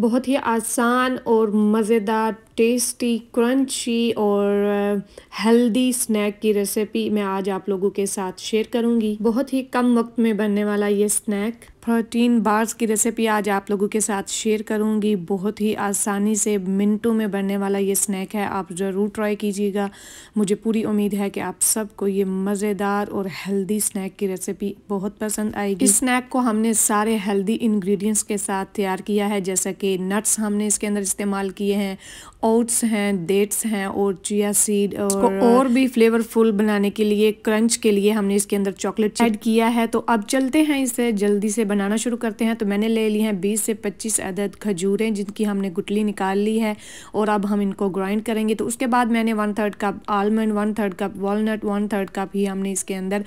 बहुत ही आसान और मज़ेदार टेस्टी क्रंची और हेल्दी uh, स्नैक की रेसिपी मैं आज आप लोगों के साथ शेयर करूंगी बहुत ही कम वक्त में बनने वाला ये स्नैक प्रोटीन बार्स की रेसिपी आज आप लोगों के साथ शेयर करूंगी बहुत ही आसानी से मिनटों में बनने वाला ये स्नैक है आप ज़रूर ट्राई कीजिएगा मुझे पूरी उम्मीद है कि आप सबको ये मज़ेदार और हेल्दी स्नैक की रेसिपी बहुत पसंद आएगी इस स्नैक को हमने सारे हेल्दी इंग्रेडिएंट्स के साथ तैयार किया है जैसा कि नट्स हमने इसके अंदर इस्तेमाल किए हैं ओट्स हैं डेट्स हैं और चिया सीड और और भी फ्लेवरफुल बनाने के लिए क्रंच के लिए हमने इसके अंदर चॉकलेट ऐड किया है तो अब चलते हैं इसे जल्दी से बनाना शुरू करते हैं तो मैंने ले ली हैं बीस से पच्चीस अदद खजूरें जिनकी हमने गुटली निकाल ली है और अब हम इनको ग्राइंड करेंगे तो उसके बाद मैंने one third cup almond one third cup walnut one third cup ही हमने इसके अंदर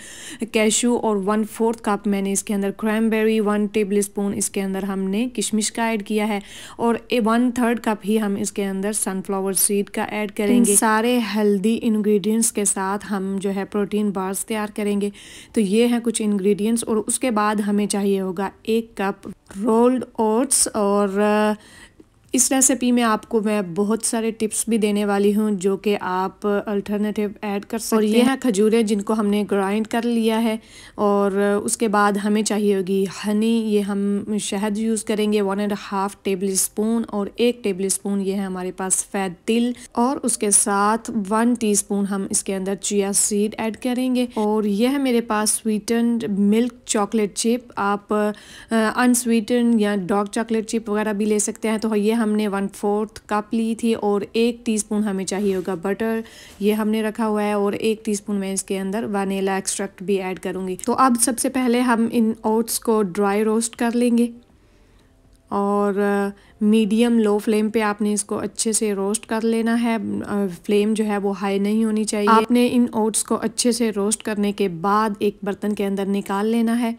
कैशू और वन फोर्थ कप मैंने इसके अंदर क्रैमबेरी वन टेबल स्पून इसके अंदर हमने किशमिश का ऐड किया है और वन थर्ड कप ही हम इसके अंदर सनफ्लावर सीड का ऐड करेंगे सारे हेल्दी इंग्रेडिएंट्स के साथ हम जो है प्रोटीन बार्स तैयार करेंगे तो ये हैं कुछ इंग्रेडिएंट्स और उसके बाद हमें चाहिए होगा एक कप रोल्ड ओट्स और इस रेसिपी में आपको मैं बहुत सारे टिप्स भी देने वाली हूँ जो कि आप अल्टरनेटिव ऐड कर सकते हैं और ये हैं खजूरें जिनको हमने ग्राइंड कर लिया है और उसके बाद हमें चाहिए होगी हनी ये हम शहद यूज़ करेंगे one and half tablespoon और एक टेबल स्पून ये है हमारे पास फ़ैद तिल और उसके साथ वन टी स्पून हम इसके अंदर चिया सीड ऐड करेंगे और यह है मेरे पास स्वीटन मिल्क चॉकलेट चिप आप अनस्वीटन या डॉक चॉकलेट चिप वगैरह भी ले सकते हैं तो ये हमने वन फोर्थ कप ली थी और एक टीस्पून हमें चाहिए होगा बटर ये हमने रखा हुआ है और एक टीस्पून मैं इसके अंदर वनीला एक्सट्रैक्ट भी ऐड करूँगी तो अब सबसे पहले हम इन ओट्स को ड्राई रोस्ट कर लेंगे और मीडियम लो फ्लेम पे आपने इसको अच्छे से रोस्ट कर लेना है फ्लेम uh, जो है वो हाई नहीं होनी चाहिए आपने इन ओट्स को अच्छे से रोस्ट करने के बाद एक बर्तन के अंदर निकाल लेना है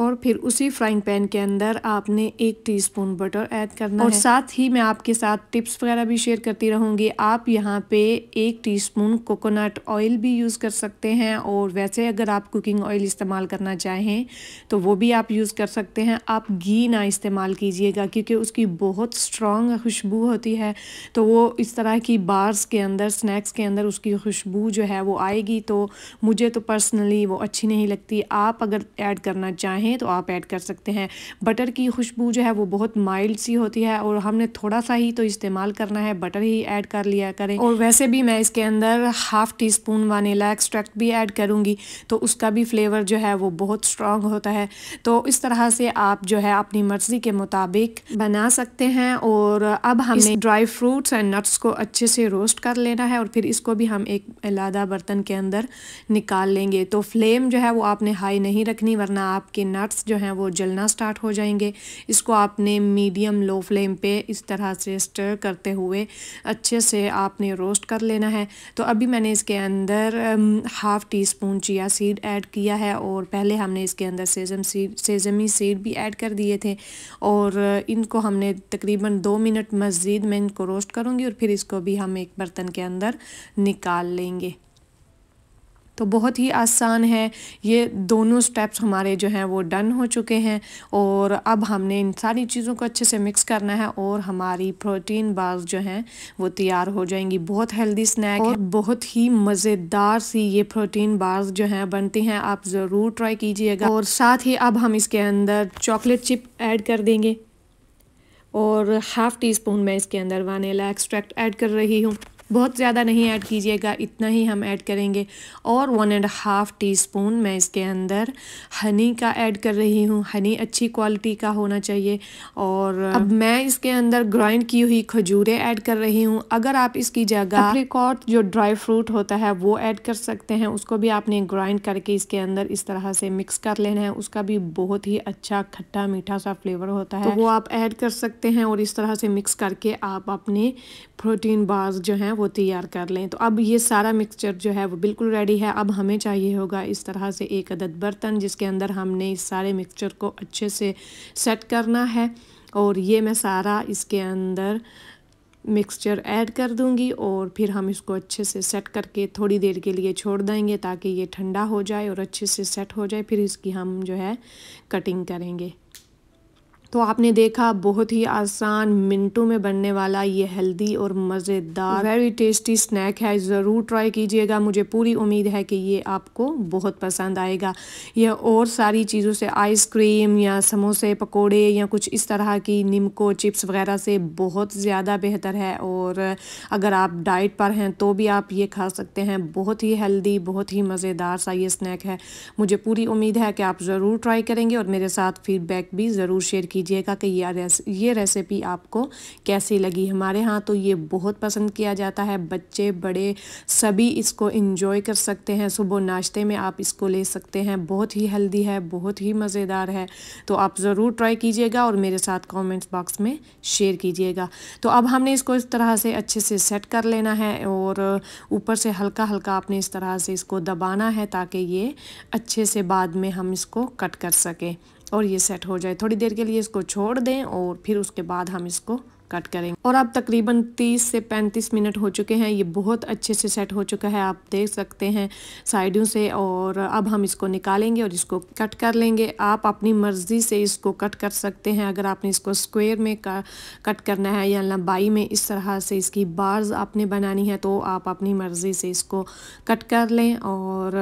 और फिर उसी फ्राइंग पैन के अंदर आपने एक टीस्पून बटर ऐड करना और है। साथ ही मैं आपके साथ टिप्स वगैरह भी शेयर करती रहूँगी आप यहाँ पे एक टीस्पून कोकोनट ऑयल भी यूज़ कर सकते हैं और वैसे अगर आप कुकिंग ऑयल इस्तेमाल करना चाहें तो वो भी आप यूज़ कर सकते हैं आप घी ना इस्तेमाल कीजिएगा क्योंकि उसकी बहुत स्ट्रॉन्ग खुशबू होती है तो वो इस तरह की बार्स के अंदर स्नैक्स के अंदर उसकी खुशबू जो है वो आएगी तो मुझे तो पर्सनली वो अच्छी नहीं लगती आप अगर ऐड करना चाहें चाहें तो आप ऐड कर सकते हैं बटर की खुशबू जो है वो बहुत माइल्ड सी होती है और हमने थोड़ा सा ही तो इस्तेमाल करना है बटर ही ऐड कर लिया करें और वैसे भी मैं इसके अंदर half teaspoon vanilla extract भी ऐड करूँगी तो उसका भी फ्लेवर जो है वो बहुत स्ट्रॉन्ग होता है तो इस तरह से आप जो है अपनी मर्ज़ी के मुताबिक बना सकते हैं और अब हमें ड्राई फ्रूट्स एंड नट्स को अच्छे से रोस्ट कर लेना है और फिर इसको भी हम एक अलादा बर्तन के अंदर निकाल लेंगे तो फ्लेम जो है वो आपने हाई नहीं रखनी वरना आपके नट्स जो हैं वो जलना स्टार्ट हो जाएंगे इसको आपने मीडियम लो फ्लेम पे इस तरह से स्टर करते हुए अच्छे से आपने रोस्ट कर लेना है तो अभी मैंने इसके अंदर half teaspoon chia seed add किया है और पहले हमने इसके अंदर सेजम सीड सेजमी सीड भी ऐड कर दिए थे और इनको हमने तकरीबन दो मिनट मज़ीद मैं इनको रोस्ट करूँगी और फिर इसको भी हम एक बर्तन के अंदर निकाल लेंगे तो बहुत ही आसान है ये दोनों स्टेप्स हमारे जो हैं वो डन हो चुके हैं और अब हमने इन सारी चीज़ों को अच्छे से मिक्स करना है और हमारी प्रोटीन बार्स जो हैं वो तैयार हो जाएंगी बहुत हेल्दी स्नैक और बहुत ही मज़ेदार सी ये प्रोटीन बार्स जो हैं बनती हैं आप ज़रूर ट्राई कीजिएगा और साथ ही अब हम इसके अंदर चॉकलेट चिप ऐड कर देंगे और हाफ़ टी स्पून मैं इसके अंदर वानीला एक्सट्रैक्ट ऐड कर रही हूँ बहुत ज़्यादा नहीं ऐड कीजिएगा इतना ही हम ऐड करेंगे और one and half teaspoon मैं इसके अंदर हनी का ऐड कर रही हूँ हनी अच्छी क्वालिटी का होना चाहिए और अब मैं इसके अंदर ग्राइंड की हुई खजूरें ऐड कर रही हूँ अगर आप इसकी जगह और जो ड्राई फ्रूट होता है वो ऐड कर सकते हैं उसको भी आपने ग्राइंड करके इसके अंदर इस तरह से मिक्स कर लेना है उसका भी बहुत ही अच्छा खट्टा मीठा सा फ्लेवर होता है तो वो आप ऐड कर सकते हैं और इस तरह से मिक्स करके आप अपने प्रोटीन बार्स जो हैं वो तैयार कर लें तो अब ये सारा मिक्सचर जो है वो बिल्कुल रेडी है अब हमें चाहिए होगा इस तरह से एक अदद बर्तन जिसके अंदर हमने इस सारे मिक्सचर को अच्छे से सेट करना है और ये मैं सारा इसके अंदर मिक्सचर ऐड कर दूंगी और फिर हम इसको अच्छे से सेट करके थोड़ी देर के लिए छोड़ देंगे ताकि ये ठंडा हो जाए और अच्छे से सेट हो जाए फिर इसकी हम जो है कटिंग करेंगे तो आपने देखा बहुत ही आसान मिनटों में बनने वाला ये हेल्दी और मज़ेदार वेरी टेस्टी स्नैक है ज़रूर ट्राई कीजिएगा मुझे पूरी उम्मीद है कि ये आपको बहुत पसंद आएगा यह और सारी चीज़ों से आइसक्रीम या समोसे पकोड़े या कुछ इस तरह की निमको चिप्स वगैरह से बहुत ज़्यादा बेहतर है और अगर आप डाइट पर हैं तो भी आप ये खा सकते हैं बहुत ही हेल्दी बहुत ही मज़ेदार सा ये स्नैक है मुझे पूरी उम्मीद है कि आप ज़रूर ट्राई करेंगे और मेरे साथ फीडबैक भी ज़रूर शेयर कीजिए कीजिएगा कि यह ये रेसिपी आपको कैसी लगी हमारे यहाँ तो ये बहुत पसंद किया जाता है बच्चे बड़े सभी इसको इंजॉय कर सकते हैं सुबह नाश्ते में आप इसको ले सकते हैं बहुत ही हेल्दी है बहुत ही मज़ेदार है तो आप ज़रूर ट्राई कीजिएगा और मेरे साथ कॉमेंट्स बॉक्स में शेयर कीजिएगा तो अब हमने इसको इस तरह से अच्छे से सेट कर लेना है और ऊपर से हल्का हल्का आपने इस तरह से इसको दबाना है ताकि ये अच्छे से बाद में हम इसको कट कर सकें और ये सेट हो जाए थोड़ी देर के लिए इसको छोड़ दें और फिर उसके बाद हम इसको कट करेंगे और अब तकरीबन 30 से 35 मिनट हो चुके हैं ये बहुत अच्छे से सेट हो चुका है आप देख सकते हैं साइडों से और अब हम इसको निकालेंगे और इसको कट कर लेंगे आप अपनी मर्ज़ी से इसको कट कर सकते हैं अगर आपने इसको स्क्वायर में कट करना है या लंबाई में इस तरह से इसकी बार्स आपने बनानी है तो आप अपनी मर्ज़ी से इसको कट कर लें और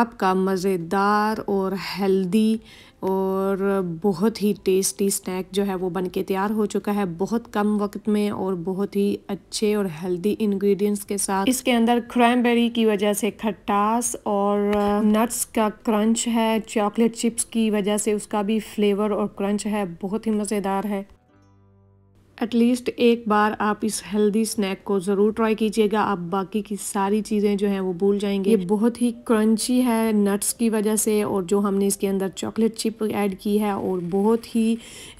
आपका मज़ेदार और हेल्दी और बहुत ही टेस्टी स्नैक जो है वो बन के तैयार हो चुका है बहुत कम वक्त में और बहुत ही अच्छे और हेल्दी इंग्रेडिएंट्स के साथ इसके अंदर क्रैमबेरी की वजह से खटास और नट्स uh, का क्रंच है चॉकलेट चिप्स की वजह से उसका भी फ्लेवर और क्रंच है बहुत ही मज़ेदार है एटलीस्ट एक बार आप इस हेल्दी स्नैक को ज़रूर ट्राई कीजिएगा आप बाकी की सारी चीज़ें जो हैं वो भूल जाएंगे ये बहुत ही क्रंची है नट्स की वजह से और जो हमने इसके अंदर चॉकलेट चिप ऐड की है और बहुत ही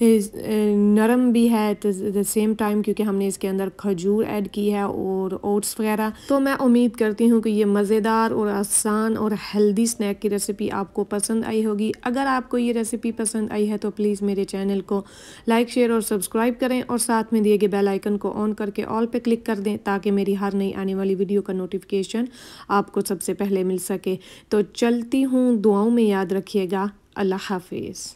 नरम भी है एट द सेम टाइम क्योंकि हमने इसके अंदर खजूर ऐड की है और ओट्स वगैरह तो मैं उम्मीद करती हूँ कि ये मज़ेदार और आसान और हेल्दी स्नैक की रेसिपी आपको पसंद आई होगी अगर आपको ये रेसिपी पसंद आई है तो प्लीज़ मेरे चैनल को लाइक शेयर और सब्सक्राइब करें और साथ में दिए गए बेल आइकन को ऑन करके ऑल पे क्लिक कर दें ताकि मेरी हर नई आने वाली वीडियो का नोटिफिकेशन आपको सबसे पहले मिल सके तो चलती हूँ दुआओं में याद रखिएगा अल्लाह हाफिज़